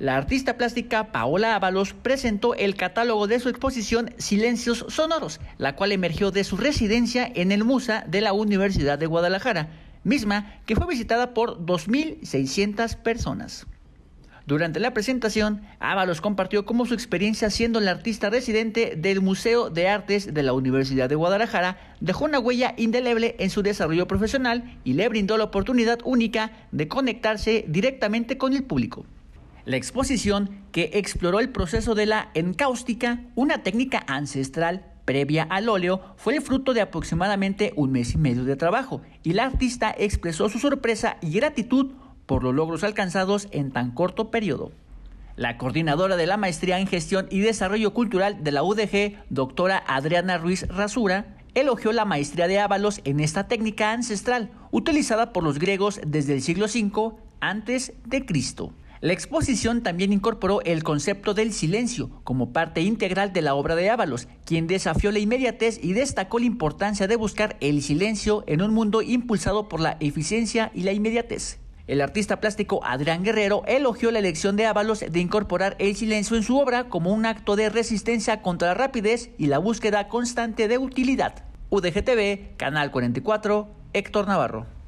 La artista plástica Paola Ábalos presentó el catálogo de su exposición Silencios Sonoros, la cual emergió de su residencia en el Musa de la Universidad de Guadalajara, misma que fue visitada por 2.600 personas. Durante la presentación, Ábalos compartió cómo su experiencia siendo la artista residente del Museo de Artes de la Universidad de Guadalajara dejó una huella indeleble en su desarrollo profesional y le brindó la oportunidad única de conectarse directamente con el público la exposición que exploró el proceso de la encáustica, una técnica ancestral previa al óleo, fue el fruto de aproximadamente un mes y medio de trabajo, y la artista expresó su sorpresa y gratitud por los logros alcanzados en tan corto periodo. La coordinadora de la Maestría en Gestión y Desarrollo Cultural de la UDG, doctora Adriana Ruiz Rasura, elogió la maestría de Ábalos en esta técnica ancestral, utilizada por los griegos desde el siglo V antes de Cristo. La exposición también incorporó el concepto del silencio como parte integral de la obra de Ábalos, quien desafió la inmediatez y destacó la importancia de buscar el silencio en un mundo impulsado por la eficiencia y la inmediatez. El artista plástico Adrián Guerrero elogió la elección de Ábalos de incorporar el silencio en su obra como un acto de resistencia contra la rapidez y la búsqueda constante de utilidad. UDGTV, Canal 44, Héctor Navarro.